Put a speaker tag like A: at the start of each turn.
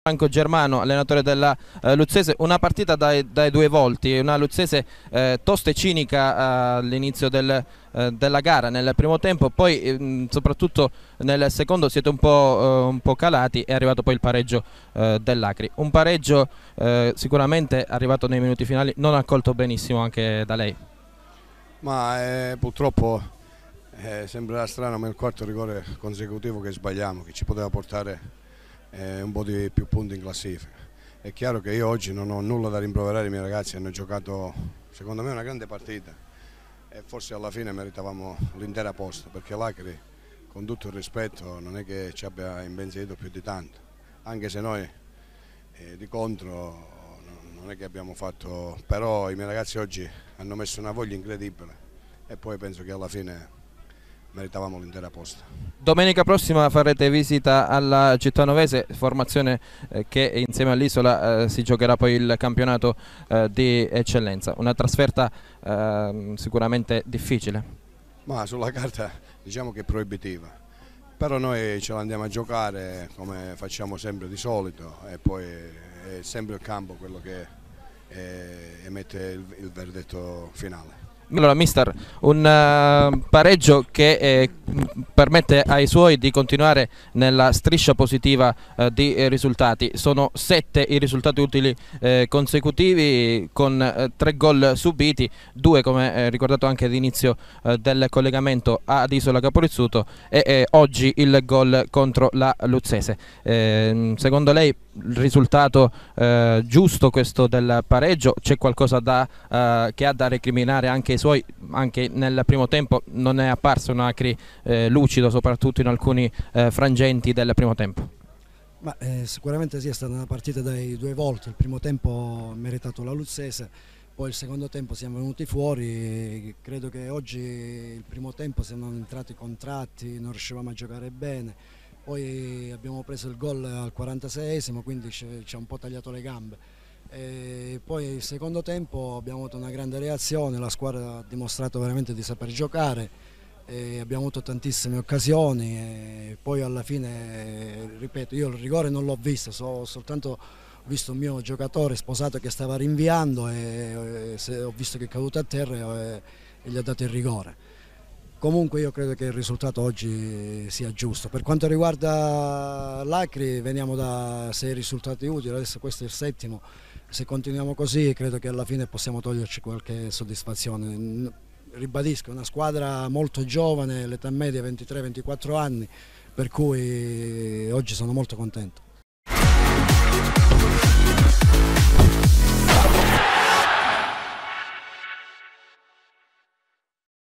A: Franco Germano, allenatore della eh, Luzzese, una partita dai, dai, due volti, una Luzzese eh, tosta e cinica eh, all'inizio del, eh, della gara nel primo tempo, poi ehm, soprattutto nel secondo siete un po', eh, un po', calati è arrivato poi il pareggio eh, dell'Acri. Un pareggio sicuramente arrivato nei minuti finali non accolto benissimo anche da lei.
B: Ma eh, purtroppo eh, sembrerà strano, ma è il quarto rigore consecutivo che sbagliamo, che ci poteva portare eh, un po' di più punti in classifica. È chiaro che io oggi non ho nulla da rimproverare i miei ragazzi, hanno giocato secondo me una grande partita e forse alla fine meritavamo l'intera posta perché l'Acri con tutto il rispetto non è che ci abbia imbenzierito più di tanto, anche se noi eh, di contro non è che abbiamo fatto, però i miei ragazzi oggi hanno messo una voglia incredibile e poi penso che alla fine meritavamo l'intera posta.
A: Domenica prossima farete visita alla città novese, formazione eh, che insieme all'Isola eh, si giocherà poi il campionato eh, di eccellenza, una trasferta ehm, sicuramente difficile.
B: Ma sulla carta diciamo che è proibitiva, però noi ce l'andiamo a giocare come facciamo sempre di solito e poi è sempre il campo quello che eh, emette il, il verdetto finale.
A: Allora, mister, un uh, pareggio che eh, permette ai suoi di continuare nella striscia positiva eh, di eh, risultati. Sono sette i risultati utili eh, consecutivi con eh, tre gol subiti, due come ricordato anche all'inizio del collegamento ad Isola Caporizzuto e oggi il gol contro la Luzzese. Ehm, secondo lei il risultato eh, giusto questo del pareggio, c'è qualcosa da, eh, che ha da recriminare anche i suoi, anche nel primo tempo non è apparso un Acri eh, lucido soprattutto in alcuni eh, frangenti del primo tempo.
C: Ma, eh, sicuramente sì, è stata una partita dai due volti, il primo tempo meritato la Luzzese, poi il secondo tempo siamo venuti fuori, credo che oggi il primo tempo siamo entrati contratti, non riuscivamo a giocare bene poi abbiamo preso il gol al 46esimo, quindi ci ha un po' tagliato le gambe. E poi il secondo tempo abbiamo avuto una grande reazione, la squadra ha dimostrato veramente di saper giocare, abbiamo avuto tantissime occasioni e poi alla fine, ripeto, io il rigore non l'ho visto, so, soltanto ho visto un mio giocatore sposato che stava rinviando e, ho visto che è caduto a terra e, e gli ha dato il rigore. Comunque io credo che il risultato oggi sia giusto. Per quanto riguarda l'Acri veniamo da sei risultati utili, adesso questo è il settimo. Se continuiamo così credo che alla fine possiamo toglierci qualche soddisfazione. Ribadisco, è una squadra molto giovane, l'età media 23-24 anni, per cui oggi sono molto contento.